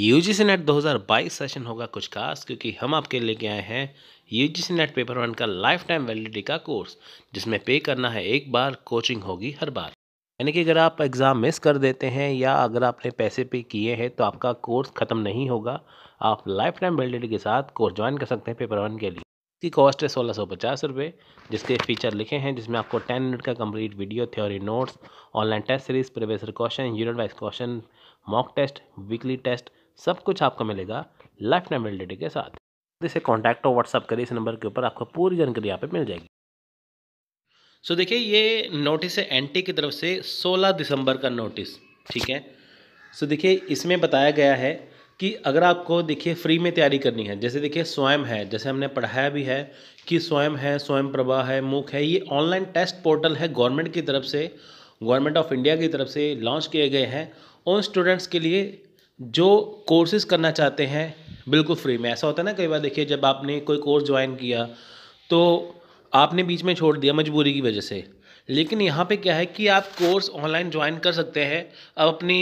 UGC net 2022 session होगा कुछ खास क्योंकि हम आपके लेके आए हैं यूजीसी नेट पेपर वन का लाइफ टाइम वैलिडिटी का कोर्स जिसमें पे करना है एक बार कोचिंग होगी हर बार यानी कि अगर आप एग्ज़ाम मिस कर देते हैं या अगर आपने पैसे पे किए हैं तो आपका कोर्स ख़त्म नहीं होगा आप लाइफ टाइम वैलिडिटी के साथ कोर्स ज्वाइन कर सकते हैं पेपर वन के लिए इसकी कॉस्ट है सोलह सौ पचास रुपये जिसके फीचर लिखे हैं जिसमें आपको टेन मिनट का complete video theory notes online test series professor question unit wise question mock test weekly test सब कुछ आपको मिलेगा लाइफ टाइम वैलिडिटी के साथ इसे कॉन्टैक्ट और व्हाट्सअप करिए इस नंबर के ऊपर आपको पूरी जानकारी यहाँ पे मिल जाएगी सो so, देखिए ये नोटिस है एनटी की तरफ से 16 दिसंबर का नोटिस ठीक है सो so, देखिए इसमें बताया गया है कि अगर आपको देखिए फ्री में तैयारी करनी है जैसे देखिए स्वयं है जैसे हमने पढ़ाया भी है कि स्वयं है स्वयं प्रभा है मुख है ये ऑनलाइन टेस्ट पोर्टल है गवर्नमेंट की तरफ से गवर्नमेंट ऑफ इंडिया की तरफ से लॉन्च किए गए हैं उन स्टूडेंट्स के लिए जो कोर्सेज करना चाहते हैं बिल्कुल फ्री में ऐसा होता है ना कई बार देखिए जब आपने कोई कोर्स ज्वाइन किया तो आपने बीच में छोड़ दिया मजबूरी की वजह से लेकिन यहाँ पे क्या है कि आप कोर्स ऑनलाइन ज्वाइन कर सकते हैं अब अपनी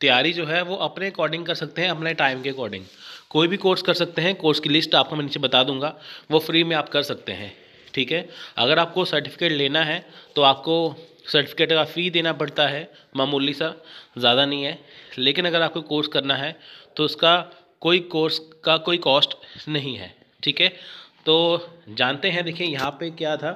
तैयारी जो है वो अपने अकॉर्डिंग कर सकते हैं अपने टाइम के अकॉर्डिंग कोई भी कोर्स कर सकते हैं कोर्स की लिस्ट आपको मैं नीचे बता दूंगा वो फ्री में आप कर सकते हैं ठीक है अगर आपको सर्टिफिकेट लेना है तो आपको सर्टिफिकेट का फ़ी देना पड़ता है मामूली सा ज़्यादा नहीं है लेकिन अगर आपको कोर्स करना है तो उसका कोई कोर्स का कोई कॉस्ट नहीं है ठीक है तो जानते हैं देखिए यहाँ पे क्या था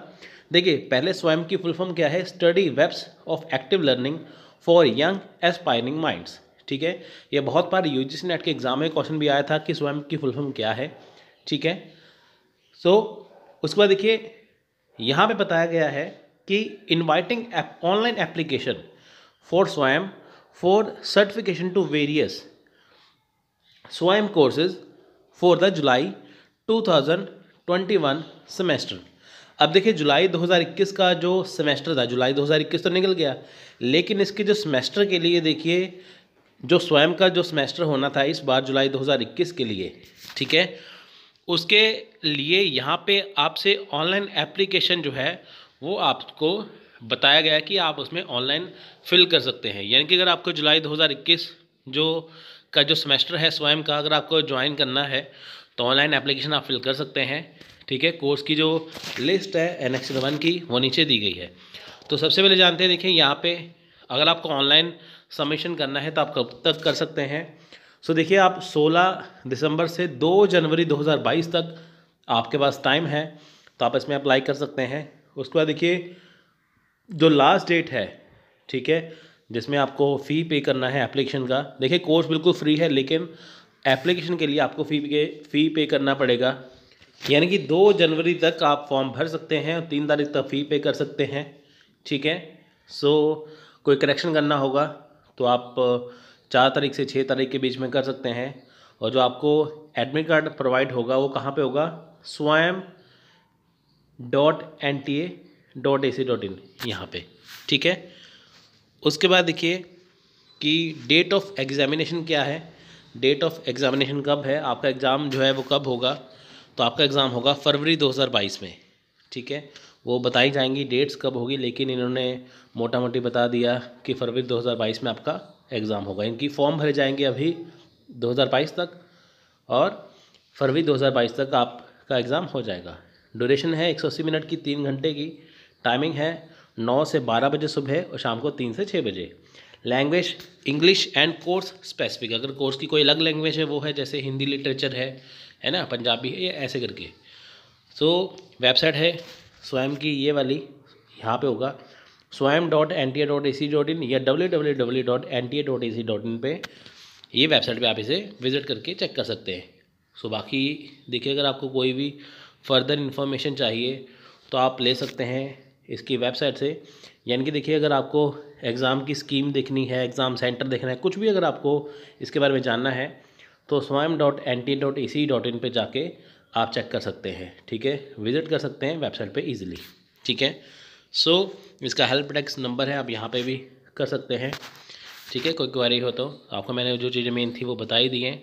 देखिए पहले स्वयं की फुल फॉर्म क्या है study webs of active learning for young aspiring minds ठीक है ये बहुत बार यू जी नेट के एग्जाम में क्वेश्चन भी आया था कि स्वयं की फुल फॉर्म क्या है ठीक है सो so, उसके बाद देखिए यहाँ पे बताया गया है कि inviting online application for Swayam for certification to various Swayam courses for the July 2021 semester अब देखिए जुलाई 2021 का जो सेमेस्टर था जुलाई 2021 तो निकल गया लेकिन इसके जो सेमेस्टर के लिए देखिए जो स्वयं का जो सेमेस्टर होना था इस बार जुलाई 2021 के लिए ठीक है उसके लिए यहाँ पे आपसे ऑनलाइन एप्लीकेशन जो है वो आपको बताया गया है कि आप उसमें ऑनलाइन फिल कर सकते हैं यानी कि अगर आपको जुलाई 2021 जो का जो सेमेस्टर है स्वयं का अगर आपको ज्वाइन करना है तो ऑनलाइन एप्लीकेशन आप फिल कर सकते हैं ठीक है कोर्स की जो लिस्ट है एन एक्स वन की वो नीचे दी गई है तो सबसे पहले जानते हैं देखिए यहाँ पर अगर आपको ऑनलाइन सबमिशन करना है तो आप कब तक कर सकते हैं सो so, देखिए आप 16 दिसंबर से 2 जनवरी 2022 तक आपके पास टाइम है तो आप इसमें अप्लाई कर सकते हैं उसके बाद देखिए जो लास्ट डेट है ठीक है जिसमें आपको फ़ी पे करना है एप्लीकेशन का देखिए कोर्स बिल्कुल फ्री है लेकिन एप्लीकेशन के लिए आपको फ़ी के फ़ी पे करना पड़ेगा यानी कि दो जनवरी तक आप फॉर्म भर सकते हैं और तीन तारीख तक फ़ी पे कर सकते हैं ठीक है सो so, कोई करेक्शन करना होगा तो आप चार तारीख से छः तारीख के बीच में कर सकते हैं और जो आपको एडमिट कार्ड प्रोवाइड होगा वो कहाँ पर होगा Swayam dot N T A dot A C dot in यहाँ पर ठीक है उसके बाद देखिए कि डेट ऑफ एग्ज़ामिनेशन क्या है डेट ऑफ एग्ज़ामिनेशन कब है आपका एग्ज़ाम जो है वो कब होगा तो आपका एग्ज़ाम होगा फरवरी 2022 में ठीक है वो बताई जाएंगी डेट्स कब होगी लेकिन इन्होंने मोटा मोटी बता दिया कि फरवरी 2022 में आपका एग्ज़ाम होगा इनकी फॉर्म भरे जाएंगे अभी 2022 तक और फरवरी 2022 तक आपका एग्ज़ाम हो जाएगा ड्यूरेशन है एक मिनट की तीन घंटे की टाइमिंग है नौ से बारह बजे सुबह और शाम को तीन से छः बजे language English and course specific अगर कोर्स की कोई अलग लैंग्वेज है वो है जैसे हिंदी लिटरेचर है है ना पंजाबी है या ऐसे करके सो so, वेबसाइट है स्वयं की ये वाली यहाँ पे होगा Swayam dot N T A dot A C dot in या W W W dot N T A dot A C dot in पर ये वेबसाइट पर आप इसे विज़िट करके चेक कर सकते हैं सो so, बाकी देखिए अगर आपको कोई भी फर्दर इन्फॉर्मेशन चाहिए तो आप ले सकते हैं इसकी वेबसाइट से यानी कि देखिए अगर आपको एग्ज़ाम की स्कीम देखनी है एग्ज़ाम सेंटर देखना है कुछ भी अगर आपको इसके बारे में जानना है तो Swayam dot N T dot E C dot in पर जाके आप चेक कर सकते हैं ठीक है विज़िट कर सकते हैं वेबसाइट पे इजीली ठीक है सो so, इसका हेल्प डेस्क नंबर है आप यहाँ पे भी कर सकते हैं ठीक है कोई क्वारी हो तो आपको मैंने जो चीज़ें मेन थी वो बता ही दी हैं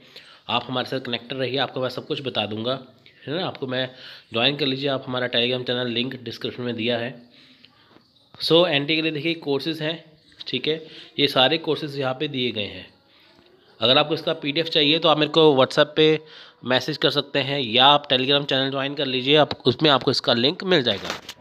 आप हमारे साथ कनेक्टेड रहिए आपको मैं सब कुछ बता दूंगा है ना आपको मैं ज्वाइन कर लीजिए आप हमारा टेलीग्राम चैनल लिंक डिस्क्रिप्शन में दिया है सो so, एंटी के लिए देखिए कोर्सेज हैं ठीक है ये सारे कोर्सेज यहाँ पे दिए गए हैं अगर आपको इसका पीडीएफ चाहिए तो आप मेरे को व्हाट्सएप पे मैसेज कर सकते हैं या आप टेलीग्राम चैनल ज्वाइन कर लीजिए आप उसमें आपको इसका लिंक मिल जाएगा